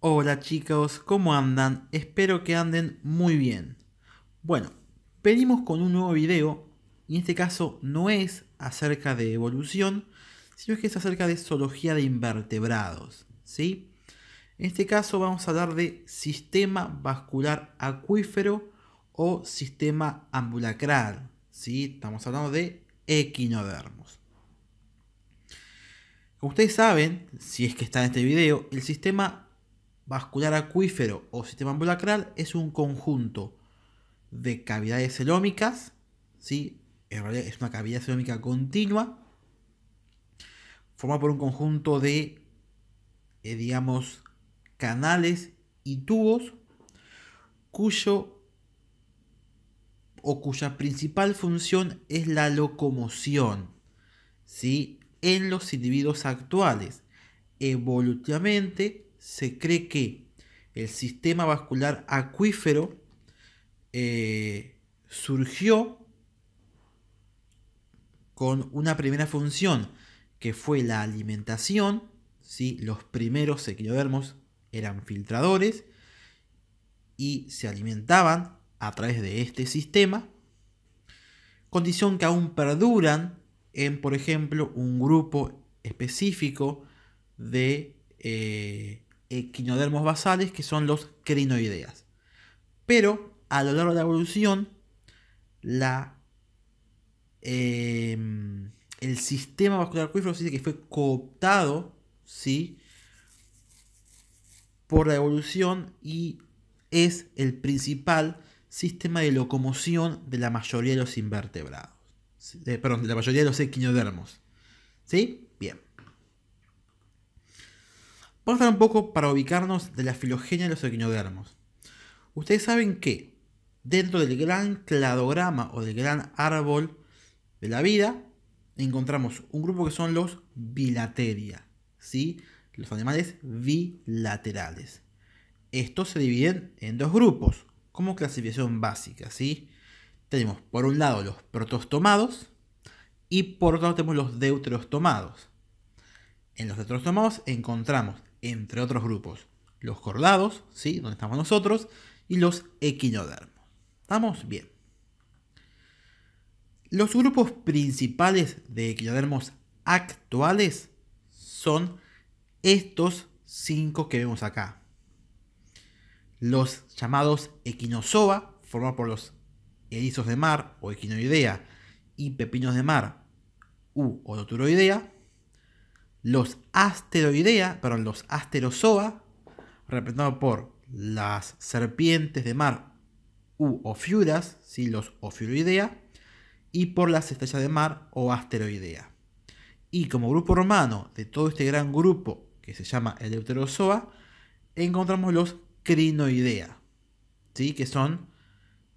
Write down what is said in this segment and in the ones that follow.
Hola chicos, ¿cómo andan? Espero que anden muy bien. Bueno, venimos con un nuevo video y en este caso no es acerca de evolución, sino que es acerca de zoología de invertebrados, ¿sí? En este caso vamos a hablar de sistema vascular acuífero o sistema ambulacral, ¿sí? Estamos hablando de equinodermos. Como ustedes saben, si es que está en este video, el sistema vascular acuífero o sistema ambulacral es un conjunto de cavidades celómicas, ¿sí? en realidad es una cavidad celómica continua, formada por un conjunto de, eh, digamos, canales y tubos cuyo o cuya principal función es la locomoción, ¿sí? en los individuos actuales. Evolutivamente, se cree que el sistema vascular acuífero eh, surgió con una primera función que fue la alimentación. Los primeros equilodermos eran filtradores y se alimentaban a través de este sistema. Condición que aún perduran en, por ejemplo, un grupo específico de eh, equinodermos eh, basales, que son los crinoideas. Pero a lo largo de la evolución, la, em, el sistema vascular acuífero se dice que fue cooptado ¿sí? por la evolución y es el principal sistema de locomoción de la mayoría de los invertebrados. perdón, de la mayoría de los equinodermos. ¿Sí? Vamos a hablar un poco para ubicarnos de la filogenia de los equinodermos. Ustedes saben que dentro del gran cladograma o del gran árbol de la vida encontramos un grupo que son los bilateria, ¿sí? los animales bilaterales. Estos se dividen en dos grupos como clasificación básica. ¿sí? Tenemos por un lado los protostomados y por otro lado tenemos los deuterostomados. En los deuterostomados encontramos entre otros grupos, los cordados, ¿sí? donde estamos nosotros, y los equinodermos. ¿Estamos bien? Los grupos principales de equinodermos actuales son estos cinco que vemos acá. Los llamados equinozoa, formados por los erizos de mar o equinoidea y pepinos de mar u odoturoidea. Los asteroidea, perdón, los asterozoa, representados por las serpientes de mar u ofiuras, ¿sí? los ofiuroidea, y por las estrellas de mar o asteroidea. Y como grupo romano de todo este gran grupo que se llama el deuterozoa, encontramos los crinoidea, ¿sí? que son,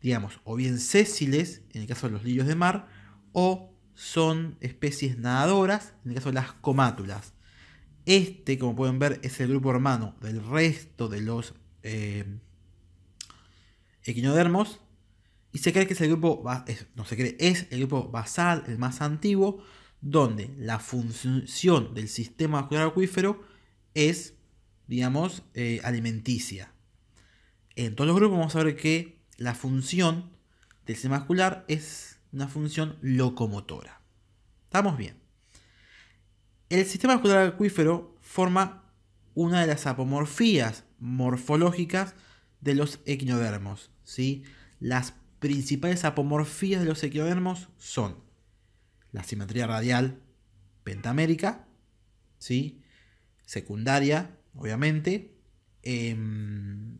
digamos, o bien sésiles, en el caso de los lirios de mar, o son especies nadadoras, en el caso de las comátulas. Este, como pueden ver, es el grupo hermano del resto de los eh, equinodermos. Y se cree que es el grupo, no se cree, es el grupo basal, el más antiguo, donde la función del sistema vascular acuífero es, digamos, eh, alimenticia. En todos los grupos vamos a ver que la función del sistema vascular es una función locomotora. Estamos bien. El sistema vascular acuífero forma una de las apomorfías morfológicas de los equinodermos. ¿sí? Las principales apomorfías de los equinodermos son la simetría radial pentamérica, ¿sí? secundaria, obviamente, em,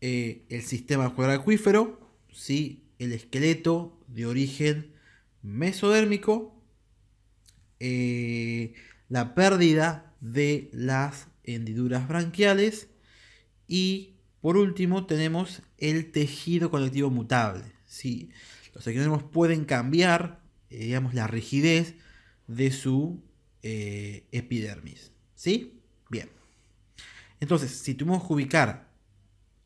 eh, el sistema vascular acuífero, ¿sí? el esqueleto de origen mesodérmico, eh, la pérdida de las hendiduras branquiales y por último tenemos el tejido colectivo mutable. ¿sí? Los equinodermos pueden cambiar eh, digamos, la rigidez de su eh, epidermis. ¿Sí? Bien. Entonces, si tuvimos que ubicar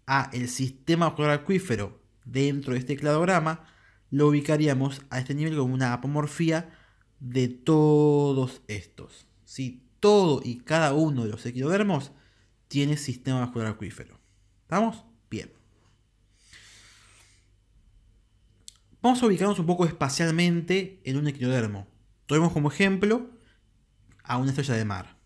a el sistema acuífero dentro de este cladograma, lo ubicaríamos a este nivel como una apomorfía de todos estos. Si Todo y cada uno de los equinodermos tiene sistema vascular acuífero. ¿Estamos? Bien. Vamos a ubicarnos un poco espacialmente en un equinodermo. Tomemos como ejemplo a una estrella de mar.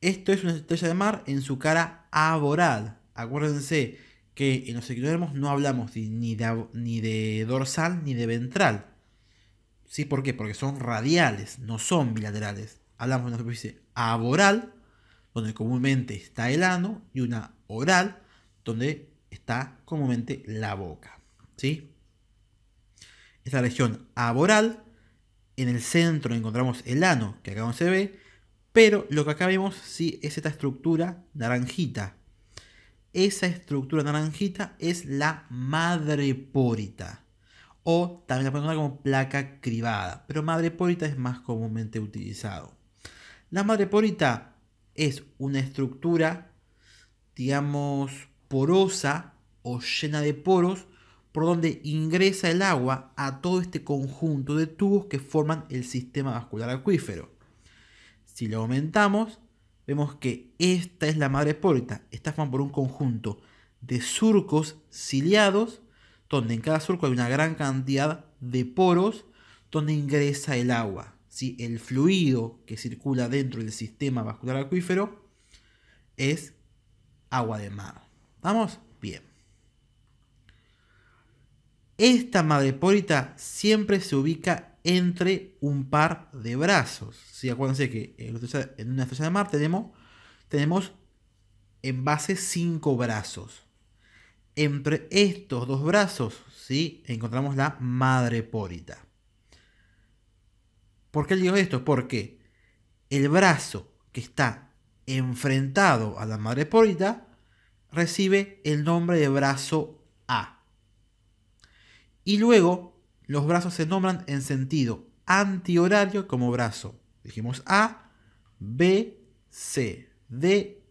Esto es una estrella de mar en su cara aboral. Acuérdense, que en los equinodermos no hablamos ni de, ni de dorsal ni de ventral. ¿Sí? ¿Por qué? Porque son radiales, no son bilaterales. Hablamos de una superficie aboral, donde comúnmente está el ano, y una oral, donde está comúnmente la boca. ¿Sí? Esta región aboral, en el centro encontramos el ano, que acá no se ve, pero lo que acá vemos sí es esta estructura naranjita, esa estructura naranjita es la madreporita O también la podemos como placa cribada, pero madreporita es más comúnmente utilizado. La madreporita es una estructura, digamos, porosa o llena de poros por donde ingresa el agua a todo este conjunto de tubos que forman el sistema vascular acuífero. Si lo aumentamos, vemos que esta es la madre porita Está formada por un conjunto de surcos ciliados, donde en cada surco hay una gran cantidad de poros donde ingresa el agua. El fluido que circula dentro del sistema vascular acuífero es agua de mar. ¿Vamos? Bien. Esta madre porita siempre se ubica entre un par de brazos. Acuérdense que eh, en una estrella de mar tenemos, tenemos en base cinco brazos. Entre estos dos brazos ¿sí? encontramos la madre pórita. ¿Por qué digo esto? Porque el brazo que está enfrentado a la madre recibe el nombre de brazo A. Y luego los brazos se nombran en sentido antihorario como brazo. Dijimos A, B, C, D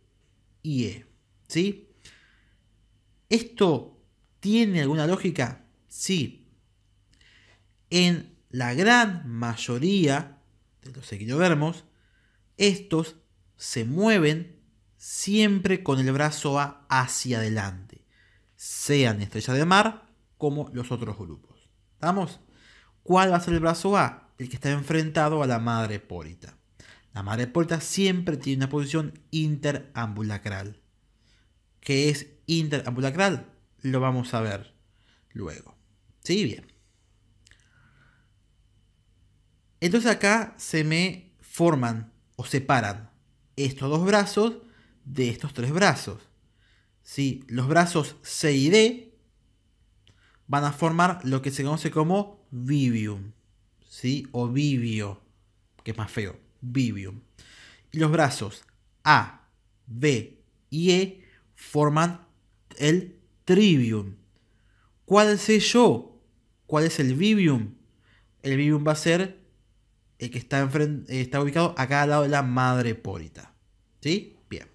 y E. ¿Sí? ¿Esto tiene alguna lógica? Sí. En la gran mayoría de los equinodermos, estos se mueven siempre con el brazo A hacia adelante, sean estrella de mar como los otros grupos. ¿Estamos? ¿Cuál va a ser el brazo A? El que está enfrentado a la madre pólita. La madre pólita siempre tiene una posición interambulacral. ¿Qué es interambulacral? Lo vamos a ver luego. Sí, bien. Entonces acá se me forman o separan estos dos brazos de estos tres brazos. ¿Sí? Los brazos C y D van a formar lo que se conoce como vivium, ¿sí? O vivio, que es más feo, vivium. Y los brazos A, B y E forman el trivium. ¿Cuál sé yo? ¿Cuál es el vivium? El vivium va a ser el que está, eh, ubicado acá al lado de la madre pólita. ¿Sí? Bien.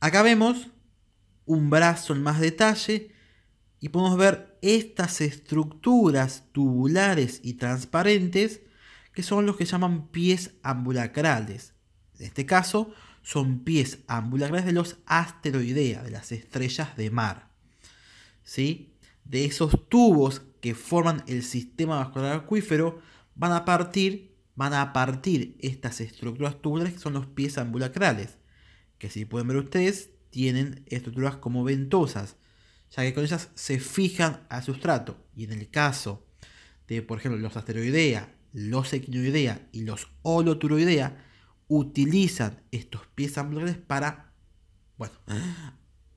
Acá vemos un brazo en más detalle y podemos ver estas estructuras tubulares y transparentes que son los que llaman pies ambulacrales. En este caso son pies ambulacrales de los asteroidea, de las estrellas de mar. ¿Sí? De esos tubos que forman el sistema vascular acuífero van a partir van a partir estas estructuras tubulares que son los pies ambulacrales, que si pueden ver ustedes tienen estructuras como ventosas, ya que con ellas se fijan al sustrato. Y en el caso de, por ejemplo, los asteroidea, los equinoidea y los holoturoidea, utilizan estos pies ambulacrales para, bueno,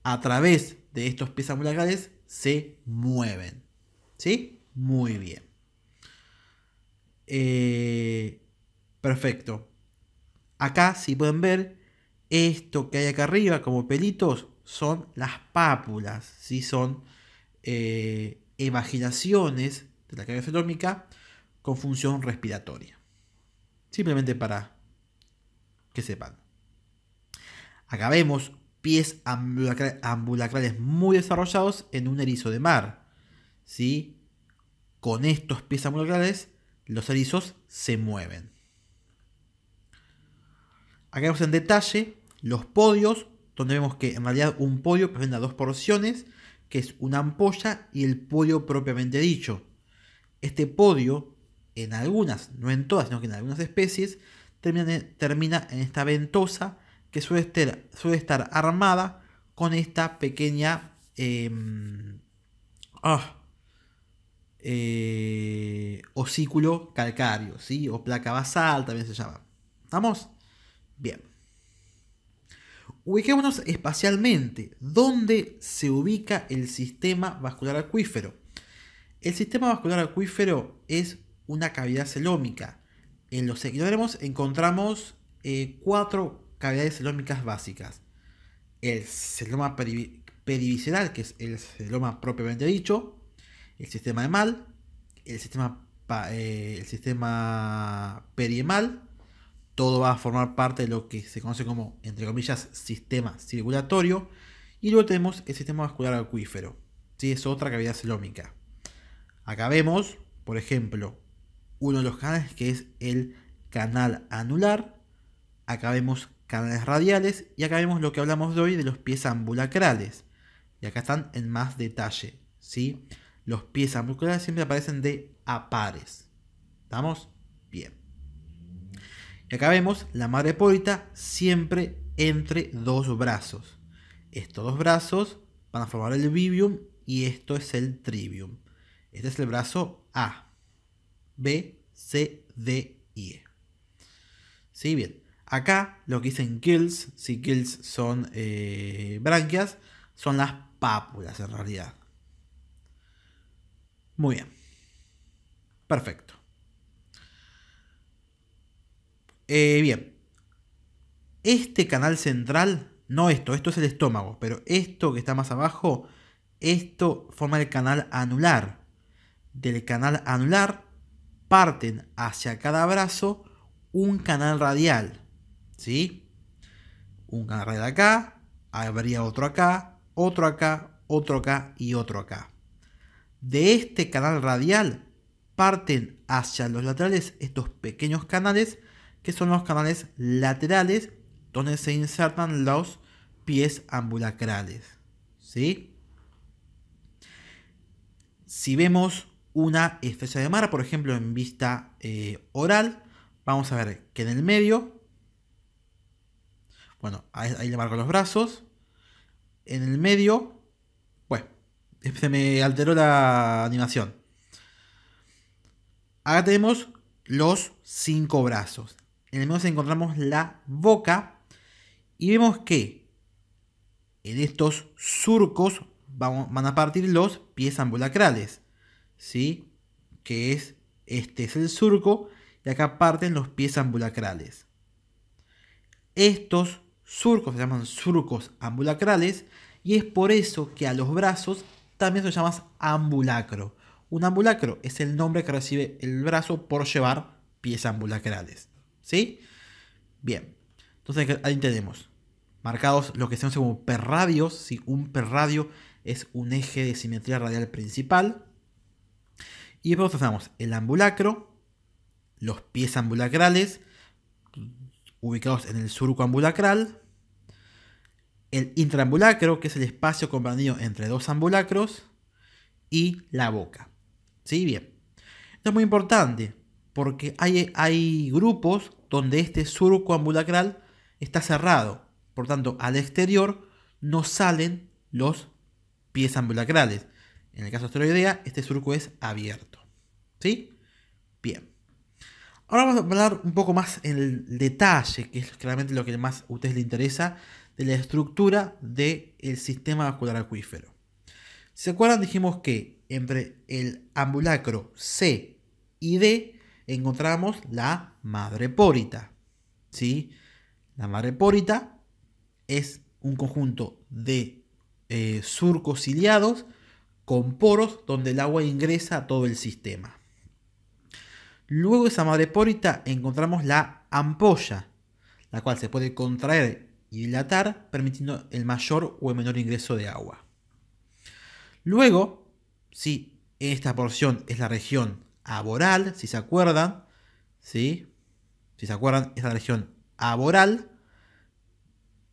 a través de estos pies ambulacrales se mueven. ¿Sí? Muy bien. Eh, perfecto. Acá, si pueden ver, esto que hay acá arriba como pelitos son las pápulas, ¿sí? son eh, imaginaciones de la carga cetómica con función respiratoria. Simplemente para que sepan. Acá vemos pies ambulacrales muy desarrollados en un erizo de mar. ¿sí? Con estos pies ambulacrales los erizos se mueven. Acá vemos en detalle los podios, donde vemos que en realidad un podio presenta dos porciones, que es una ampolla y el podio propiamente dicho. Este podio, en algunas, no en todas, sino que en algunas especies, termina en, esta ventosa que suele estar, armada con esta pequeña... Em, ah, eh, ah, osículo calcáreo, ¿sí? O placa basal también se llama. ¿Estamos? Bien. Ubiquémonos espacialmente. ¿Dónde se ubica el sistema vascular acuífero? El sistema vascular acuífero es una cavidad celómica. En los equinodermos encontramos eh, cuatro cavidades celómicas básicas. El celoma que es el celoma propiamente dicho, el sistema hemal, el sistema, eh, el sistema periemal todo va a formar parte de lo que se conoce como, entre comillas, sistema circulatorio. Y luego tenemos el sistema vascular acuífero, ¿sí? es otra cavidad celómica. Acá vemos, por ejemplo, uno de los canales que es el canal anular. Acá vemos canales radiales y acá vemos lo que hablamos de hoy de los pies ambulacrales. Y acá están en más detalle, ¿sí? Los pies ambulacrales siempre aparecen de a pares. ¿Estamos? Bien. Y acá vemos la madre pólita siempre entre dos brazos. Estos dos brazos van a formar el vivium y esto es el trivium. Este es el brazo A, B, C, D y E. ¿Sí? Bien. Acá lo que dicen gills, si gills son eh, branquias, son las pápulas en realidad. Muy bien. Perfecto. Eh, bien, este canal central, no esto, esto es el estómago, pero esto que está más abajo, esto forma el canal anular. Del canal anular parten hacia cada brazo un canal radial, ¿sí? Un canal radial acá, habría otro acá, otro acá, otro acá y otro acá. De este canal radial parten hacia los laterales estos pequeños canales que son los canales laterales donde se insertan los pies ambulacrales. ¿sí? Si vemos una especie de mar, por ejemplo, en vista eh, oral, vamos a ver que en el medio, bueno, ahí, ahí le marco los brazos, en el medio, bueno, se me alteró la animación. Acá tenemos los cinco brazos en el encontramos la boca y vemos que en estos surcos van a partir los pies ambulacrales, ¿sí? Que es, este es el surco y acá parten los pies ambulacrales. Estos surcos se llaman surcos ambulacrales y es por eso que a los brazos también se llama ambulacro. Un ambulacro es el nombre que recibe el brazo por llevar pies ambulacrales. ¿Sí? Bien. Entonces ahí tenemos. Marcados lo que se conoce como perradios. si Un perradio es un eje de simetría radial principal. Y después tenemos el ambulacro, los pies ambulacrales, ubicados en el surco ambulacral, el intraambulacro, que es el espacio comprendido entre dos ambulacros, y la boca. ¿Sí? Bien. Esto es muy importante, porque hay, hay grupos donde este surco ambulacral está cerrado. Por tanto, al exterior no salen los pies ambulacrales. En el caso de asteroidea, este surco es abierto. ¿Sí? Bien. Ahora vamos a hablar un poco más en el detalle, que es claramente lo que más a ustedes les interesa, de la estructura del sistema vascular acuífero. se acuerdan, dijimos que entre el ambulacro C y D encontramos la madre pórita. La madre es un conjunto de eh, surcos ciliados con poros donde el agua ingresa a todo el sistema. Luego de esa madre encontramos la ampolla, la cual se puede contraer y dilatar permitiendo el mayor o el menor ingreso de agua. Luego, si esta porción es la región aboral, si se acuerdan, ¿sí? Si se acuerdan, esta región aboral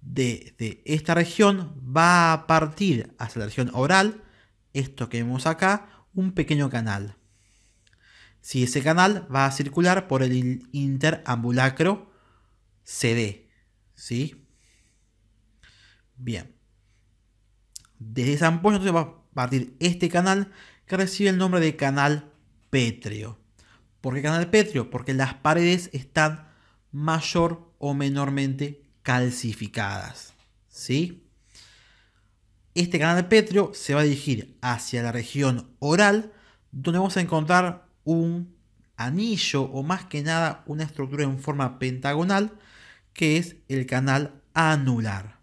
de, esta región va a partir hacia la región oral, esto que vemos acá, un pequeño canal. Si ese canal va a circular por el interambulacro CD, ¿sí? Bien. Desde esa ampolla entonces va a partir este canal que recibe el nombre de canal pétreo. ¿Por qué canal pétreo? Porque las paredes están mayor o menormente calcificadas. ¿Sí? Este canal pétreo se va a dirigir hacia la región oral, donde vamos a encontrar un anillo o más que nada una estructura en forma pentagonal que es el canal anular.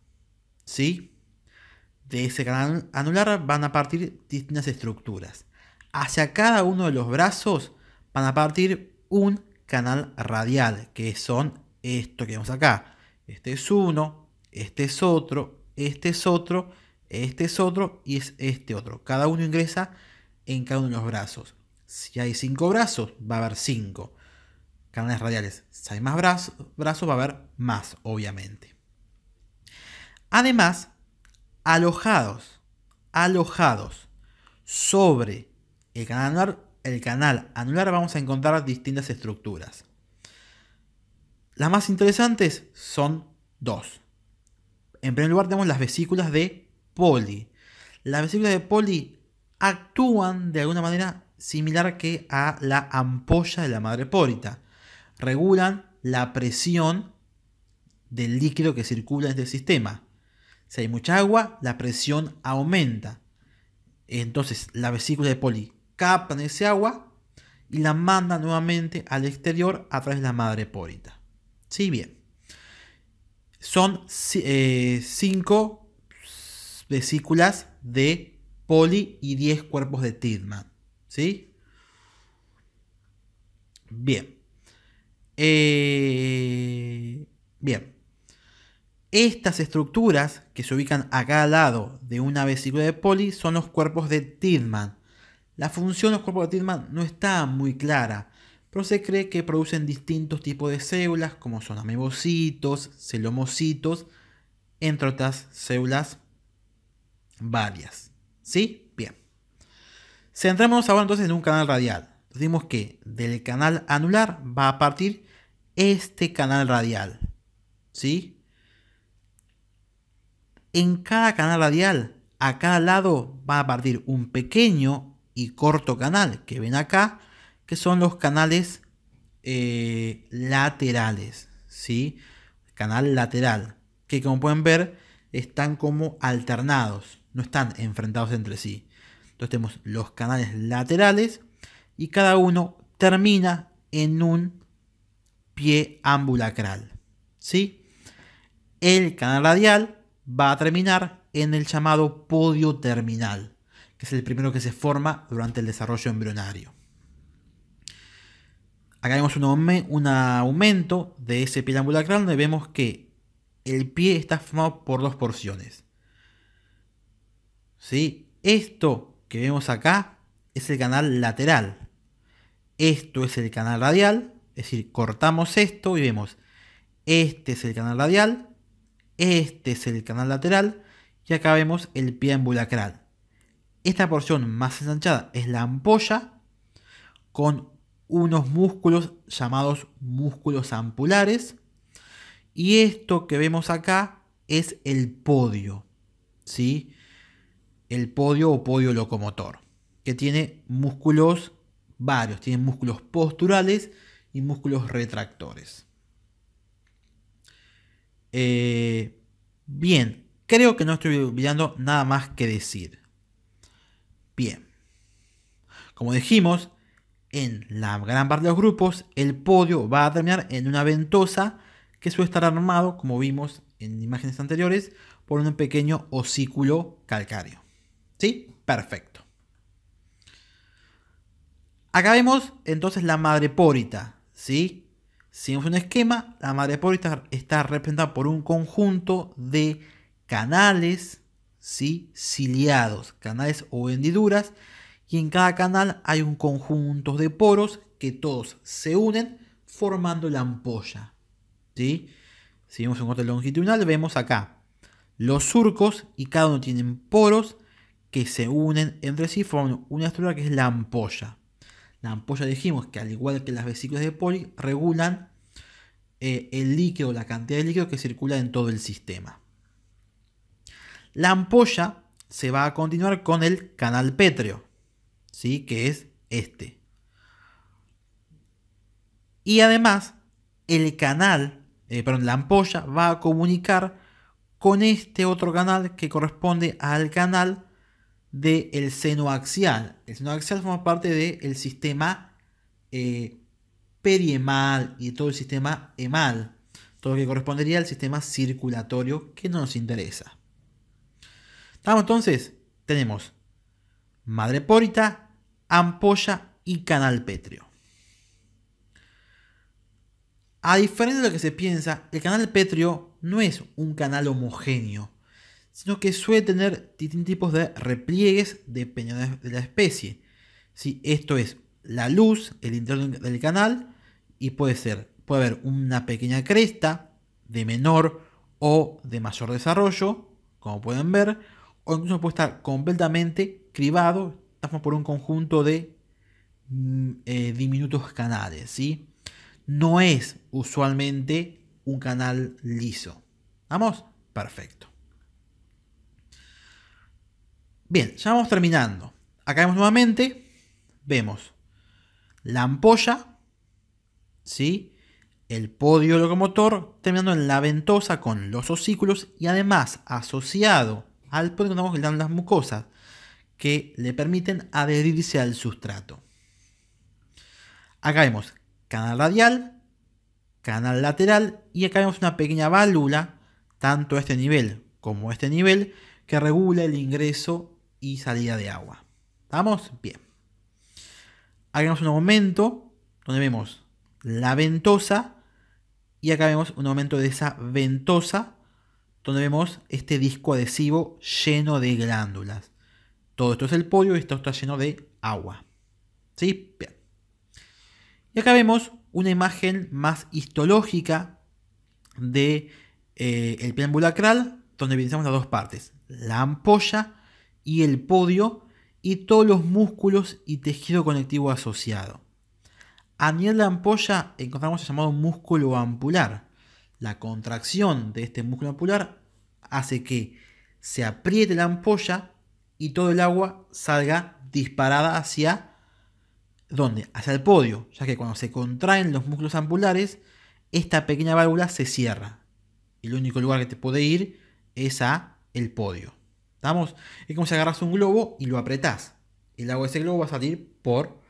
¿Sí? De ese canal anular van a partir distintas estructuras. Hacia cada uno de los brazos van a partir un canal radial, que son esto que vemos acá. Este es uno, este es otro, este es otro, este es otro y es este otro. Cada uno ingresa en cada uno de los brazos. Si hay cinco brazos, va a haber cinco canales radiales. Si hay más brazos, brazos va a haber más, obviamente. Además, alojados, alojados sobre el canal anular, el canal anular vamos a encontrar distintas estructuras. Las más interesantes son dos. En primer lugar tenemos las vesículas de Poli. Las vesículas de Poli actúan de alguna manera similar que a la ampolla de la madre pórita. Regulan la presión del líquido que circula en este sistema. Si hay mucha agua, la presión aumenta. Entonces, la vesícula de Poli captan ese agua y la mandan nuevamente al exterior a través de la madre polita. Sí, bien. Son eh, cinco vesículas de poli y diez cuerpos de Tidman. ¿Sí? Bien. Eh, bien. Estas estructuras que se ubican a cada lado de una vesícula de poli son los cuerpos de Tidman. La función de los cuerpos de no está muy clara, pero se cree que producen distintos tipos de células como son amebocitos, celomocitos, entre otras células varias. ¿Sí? Bien. Centrémonos ahora entonces en un canal radial. Decimos que del canal anular va a partir este canal radial. ¿Sí? En cada canal radial, a cada lado va a partir un pequeño y corto canal que ven acá, que son los canales eh, laterales, ¿sí? Canal lateral, que como pueden ver están como alternados, no están enfrentados entre sí. Entonces tenemos los canales laterales y cada uno termina en un pie ambulacral, ¿sí? El canal radial va a terminar en el llamado podio terminal que es el primero que se forma durante el desarrollo embrionario. Acá vemos un, aumento de ese pie ambulacral donde vemos que el pie está formado por dos porciones. ¿Sí? Esto que vemos acá es el canal lateral. Esto es el canal radial, es decir, cortamos esto y vemos, este es el canal radial, este es el canal lateral y acá vemos el pie ambulacral. Esta porción más ensanchada es la ampolla con unos músculos llamados músculos ampulares. Y esto que vemos acá es el podio, ¿sí? El podio o podio locomotor, que tiene músculos varios, tiene músculos posturales y músculos retractores. Eh, bien, creo que no estoy olvidando nada más que decir. Bien. Como dijimos, en la gran parte de los grupos, el podio va a terminar en una ventosa que suele estar armado, como vimos en imágenes anteriores, por un pequeño osículo calcáreo. ¿Sí? Perfecto. Acá vemos entonces la madrepórita. ¿Sí? Si vemos un esquema, la madre pórita está representada por un conjunto de canales ¿sí? ciliados, canales o hendiduras, y en cada canal hay un conjunto de poros que todos se unen formando la ampolla. Si vemos un corte longitudinal, vemos acá los surcos y cada uno tiene poros que se unen entre sí, formando una estructura que es la ampolla. La ampolla dijimos que al igual que las vesículas de poli, regulan eh, el líquido, la cantidad de líquido que circula en todo el sistema. La ampolla se va a continuar con el canal pétreo, ¿sí? que es este. Y además, el canal, eh, la ampolla va a comunicar con este otro canal que corresponde al canal del seno axial. El seno axial forma parte del sistema eh, periemal y todo el sistema hemal. todo lo que correspondería al sistema circulatorio que no nos interesa. Vamos entonces? Tenemos madre ampolla y canal pétreo. A diferencia de lo que se piensa, el canal pétreo no es un canal homogéneo, sino que suele tener distintos tipos de repliegues dependiendo de la especie. Si Esto es la luz, el interior del canal, y puede ser, puede haber una pequeña cresta de menor o de mayor desarrollo, como pueden ver, o incluso puede estar completamente cribado, estamos por un conjunto de mm, eh, diminutos canales, ¿sí? No es usualmente un canal liso. ¿Vamos? Perfecto. Bien, ya vamos terminando. Acá vemos nuevamente, vemos la ampolla, ¿sí? el podio locomotor, terminando en la ventosa con los osículos y además asociado al dan las mucosas que le permiten adherirse al sustrato. Acá vemos canal radial, canal lateral y acá vemos una pequeña válvula, tanto a este nivel como a este nivel, que regula el ingreso y salida de agua. ¿Estamos? Bien. Acá vemos un aumento donde vemos la ventosa y acá vemos un aumento de esa ventosa donde vemos este disco adhesivo lleno de glándulas. Todo esto es el pollo y esto está lleno de agua. ¿Sí? Y acá vemos una imagen más histológica de eh, el plan donde evidenciamos las dos partes, la ampolla y el podio y todos los músculos y tejido conectivo asociado. A nivel de ampolla encontramos el llamado músculo ampular, la contracción de este músculo ampular hace que se apriete la ampolla y todo el agua salga disparada hacia ¿dónde? Hacia el podio, ya que cuando se contraen los músculos ampulares, esta pequeña válvula se cierra. Y El único lugar que te puede ir es a el podio. ¿Estamos? Es como si agarras un globo y lo apretás. El agua de ese globo va a salir por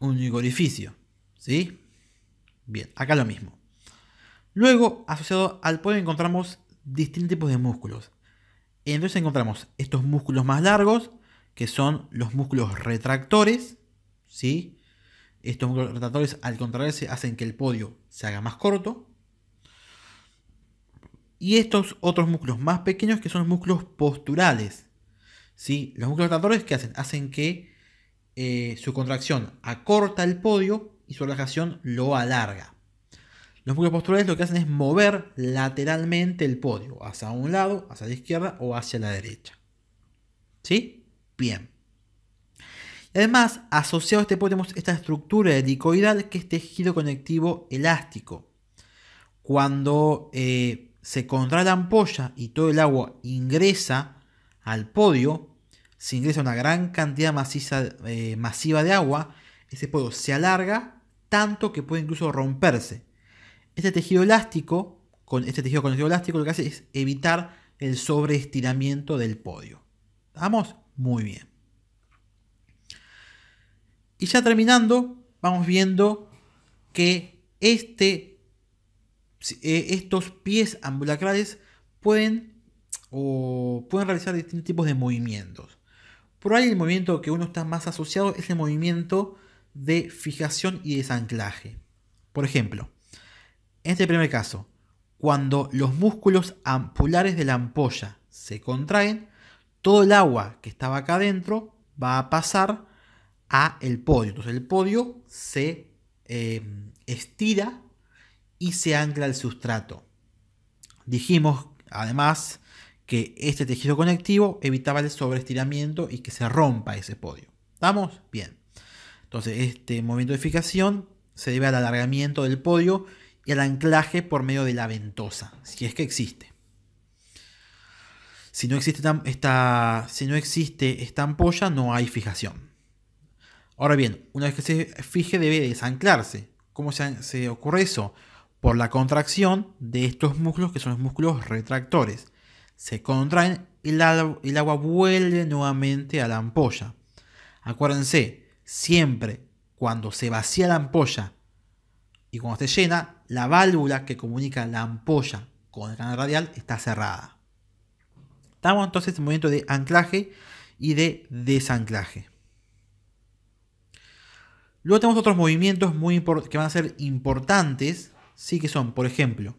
un único orificio. ¿Sí? Bien, acá lo mismo. Luego, asociado al podio encontramos distintos tipos de músculos. Entonces encontramos estos músculos más largos, que son los músculos retractores, ¿sí? Estos músculos retractores al contraerse hacen que el podio se haga más corto. Y estos otros músculos más pequeños que son los músculos posturales. ¿sí? Los músculos retractores que hacen? Hacen que eh, su contracción acorta el podio y su relajación lo alarga. Los posturales lo que hacen es mover lateralmente el podio, hacia un lado, hacia la izquierda o hacia la derecha. ¿Sí? Bien. Además, asociado a este podio tenemos esta estructura helicoidal que es tejido conectivo elástico. Cuando eh, se contrae la ampolla y todo el agua ingresa al podio, se ingresa una gran cantidad eh, masiva de agua, ese podio se alarga tanto que puede incluso romperse. Este tejido elástico, con este tejido tejido elástico, lo que hace es evitar el sobreestiramiento del podio. ¿Vamos? Muy bien. Y ya terminando, vamos viendo que este, eh, estos pies ambulacrales pueden, o pueden realizar distintos tipos de movimientos. Por ahí el movimiento que uno está más asociado es el movimiento de fijación y desanclaje. Por ejemplo, en este primer caso, cuando los músculos ampulares de la ampolla se contraen, todo el agua que estaba acá adentro va a pasar a el podio. Entonces el podio se em, estira y se ancla al sustrato. Dijimos además que este tejido conectivo evitaba el sobreestiramiento y que se rompa ese podio. ¿Estamos? Bien. Entonces este movimiento de fijación se debe al alargamiento del podio y el anclaje por medio de la ventosa, si es que existe. Si no existe esta, si no existe esta ampolla, no hay fijación. Ahora bien, una vez que se fije debe desanclarse. ¿Cómo se, ocurre eso? Por la contracción de estos músculos que son los músculos retractores. Se contraen y el agua vuelve nuevamente a la ampolla. Acuérdense, siempre cuando se vacía la ampolla y cuando se llena, la válvula que comunica la ampolla con el canal radial está cerrada. Estamos entonces en el momento de anclaje y de desanclaje. Luego tenemos otros movimientos muy que van a ser importantes, sí que son, por ejemplo,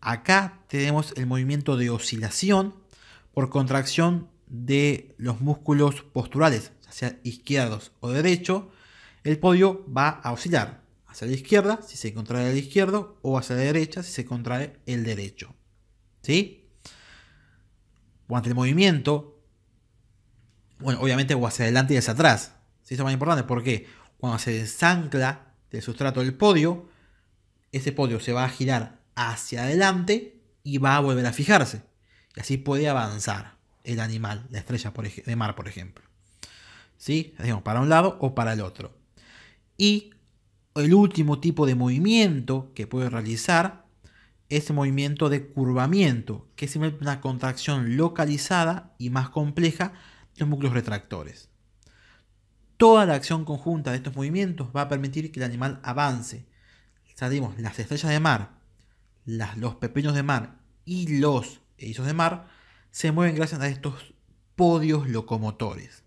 acá tenemos el movimiento de oscilación por contracción de los músculos posturales, ya sea izquierdos o derecho, el podio va a oscilar hacia la izquierda si se contrae el izquierdo o hacia la derecha si se contrae el derecho. ¿Sí? O ante el movimiento. Bueno, obviamente o hacia adelante y hacia atrás. ¿Sí? Eso es más importante porque cuando se desancla del sustrato del podio, ese podio se va a girar hacia adelante y va a volver a fijarse. Y así puede avanzar el animal, la estrella de mar, por ejemplo. ¿Sí? digamos para un lado o para el otro. Y el último tipo de movimiento que puede realizar es el movimiento de curvamiento, que es una contracción localizada y más compleja de los músculos retractores. Toda la acción conjunta de estos movimientos va a permitir que el animal avance. Salimos las estrellas de mar, las, los pepeños de mar y los erizos de mar se mueven gracias a estos podios locomotores.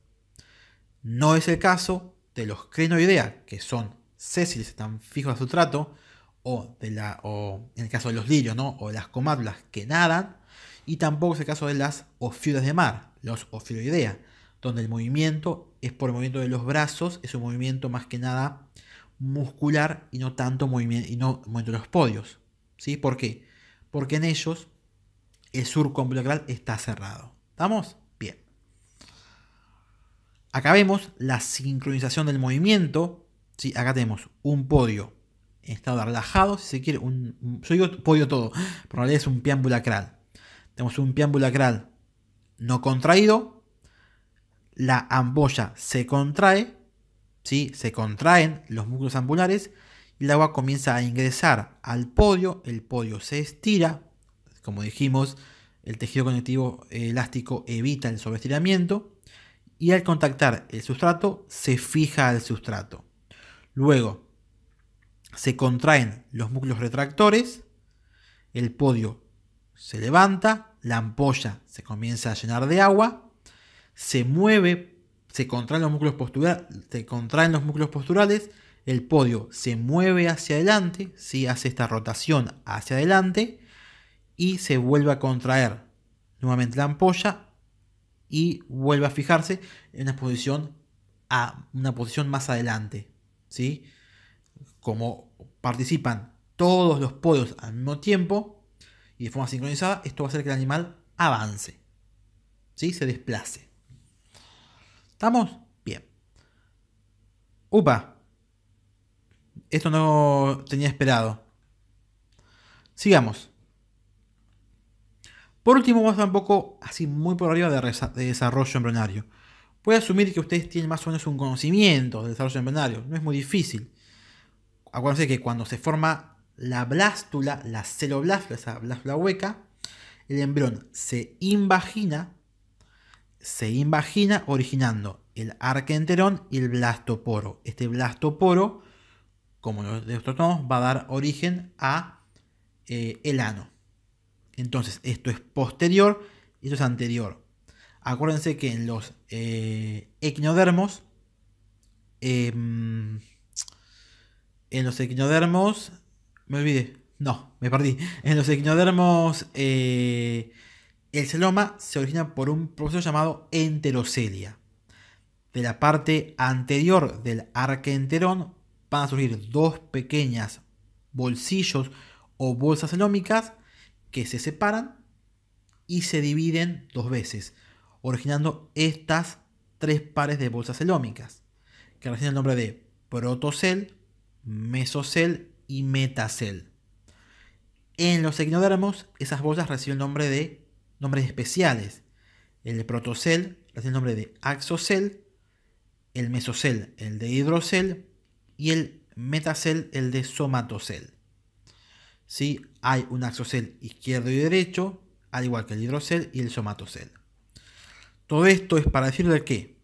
No es el caso de los crinoidea, que son Cecil están fijos a su trato, o, de la, en el caso de los lirios, o las comátulas que nadan, y tampoco es el caso de las ofiuras de mar, los ofioidea, donde el movimiento es por el movimiento de los brazos, es un movimiento más que nada muscular y no tanto movimiento, y no movimiento de los podios. ¿sí? ¿Por qué? Porque en ellos el surco umbilical está cerrado. ¿Estamos? Bien. acabemos la sincronización del movimiento Acá tenemos un podio en estado relajado, si se quiere, un, yo digo podio todo, pero en realidad es un piambulacral. Tenemos un piambulacral no contraído, la ampolla se contrae, se contraen los músculos ambulares y el agua comienza a ingresar al podio, el podio se estira, como dijimos, el tejido conectivo elástico evita el sobreestiramiento y al contactar el sustrato se fija al sustrato. Luego se contraen los músculos retractores, el podio se levanta, la ampolla se comienza a llenar de agua, se mueve, se contraen los músculos, se contraen los músculos posturales, el podio se mueve hacia adelante, ¿sí? hace esta rotación hacia adelante y se vuelve a contraer nuevamente la ampolla y vuelve a fijarse en una posición, a una posición más adelante, ¿sí? Como participan todos los podios al mismo tiempo y de forma sincronizada, esto va a hacer que el animal avance, ¿sí? Se desplace. ¿Estamos? Bien. Upa. Esto no tenía esperado. Sigamos. Por último, vamos a un poco así muy por arriba de, de desarrollo embrionario. Puede asumir que ustedes tienen más o menos un conocimiento del desarrollo embrionario, no es muy difícil. Acuérdense que cuando se forma la blástula, la celoblástula, esa blástula hueca, el embrión se invagina, se invagina originando el arquenterón y el blastoporo. Este blastoporo, como los de otros va a dar origen a eh, el ano. Entonces, esto es posterior y esto es anterior. Acuérdense que en los eh, equinodermos, em, en los equinodermos, me olvidé, no, me perdí. En los equinodermos, eh, el celoma se origina por un proceso llamado enterocelia. De la parte anterior del arquenterón van a surgir dos pequeñas bolsillos o bolsas celómicas que se separan y se dividen dos veces originando estas tres pares de bolsas celómicas, que reciben el nombre de protocel, mesocel y metacel. En los equinodermos, esas bolsas reciben el nombre de nombres especiales. El protocel recibe el nombre de axocel, el mesocel el de hidrocel y el metacel el de somatocel. Si Hay un axocel izquierdo y derecho, al igual que el hidrocel y el somatocel. Todo esto es para decirle que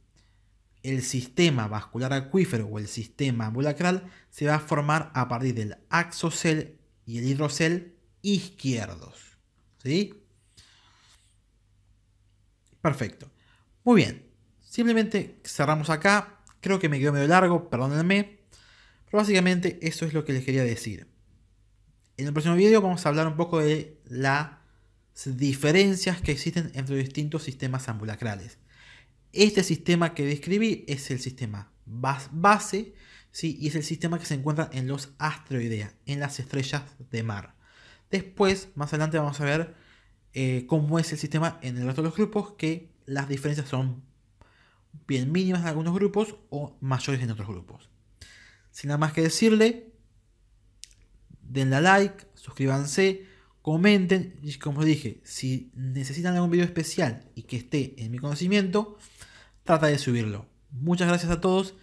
el sistema vascular acuífero o el sistema ambulacral se va a formar a partir del axocel y el hidrocel izquierdos. ¿Sí? Perfecto. Muy bien. Simplemente cerramos acá. Creo que me quedó medio largo, perdónenme. Pero básicamente eso es lo que les quería decir. En el próximo video vamos a hablar un poco de la diferencias que existen entre distintos sistemas ambulacrales. Este sistema que describí es el sistema base ¿sí? y es el sistema que se encuentra en los asteroideas, en las estrellas de mar. Después, más adelante, vamos a ver eh, cómo es el sistema en el resto de los grupos, que las diferencias son bien mínimas en algunos grupos o mayores en otros grupos. Sin nada más que decirle, denle like, suscríbanse, Comenten, y como dije, si necesitan algún video especial y que esté en mi conocimiento, trata de subirlo. Muchas gracias a todos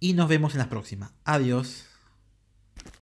y nos vemos en las próximas. Adiós.